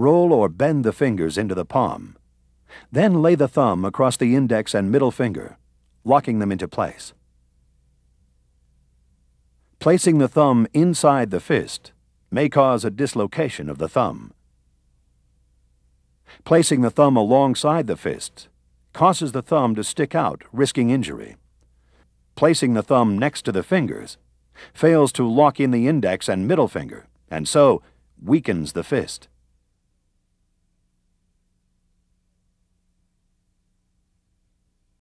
Roll or bend the fingers into the palm. Then lay the thumb across the index and middle finger, locking them into place. Placing the thumb inside the fist may cause a dislocation of the thumb. Placing the thumb alongside the fist causes the thumb to stick out, risking injury. Placing the thumb next to the fingers fails to lock in the index and middle finger, and so weakens the fist.